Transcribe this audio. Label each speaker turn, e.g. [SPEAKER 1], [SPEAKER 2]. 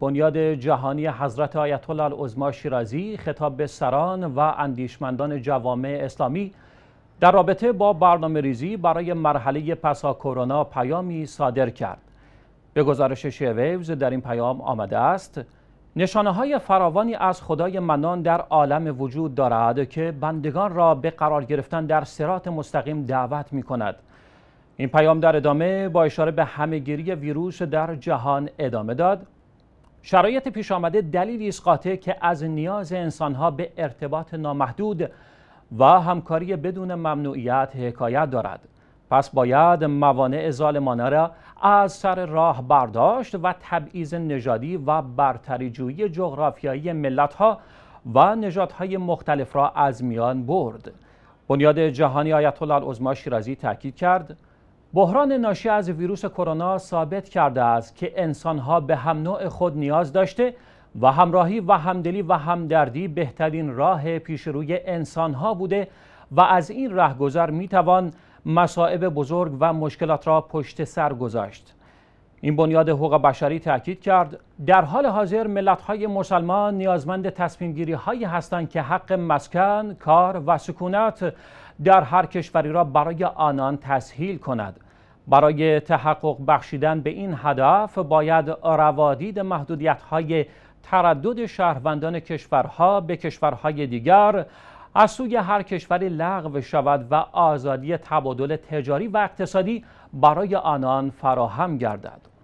[SPEAKER 1] بنیاد جهانی حضرت آیت الله شیرازی خطاب به سران و اندیشمندان جوامع اسلامی در رابطه با برنامه ریزی برای مرحله پسا کرونا پیامی صادر کرد. به گزارش شیویوز در این پیام آمده است نشانه های فراوانی از خدای منان در عالم وجود دارد که بندگان را به قرار گرفتن در سرات مستقیم دعوت می کند. این پیام در ادامه با اشاره به همهگیری ویروس در جهان ادامه داد شرایط پیش آمده دلیلی است قاطع که از نیاز انسانها به ارتباط نامحدود و همکاری بدون ممنوعیت حکایت دارد پس باید موانع ظالمانه را از سر راه برداشت و تبعیض نژادی و برتریجویی جغرافیایی ملتها و نژادهای مختلف را از میان برد بنیاد جهانی آیت الله العظما شیرازی تاکید کرد بحران ناشی از ویروس کرونا ثابت کرده است که انسانها به هم نوع خود نیاز داشته و همراهی و همدلی و همدردی بهترین راه پیشروی انسانها بوده و از این رهگذر میتوان مصائب بزرگ و مشکلات را پشت سر گذاشت این بنیاد حقوق بشری تاکید کرد در حال حاضر ملت‌های مسلمان نیازمند تصمیم هایی هستند که حق مسکن، کار و سکونت در هر کشوری را برای آنان تسهیل کند برای تحقق بخشیدن به این هدف باید روادید های تردد شهروندان کشورها به کشورهای دیگر از سوی هر کشوری لغو شود و آزادی تبادل تجاری و اقتصادی برای آنان فراهم گردد.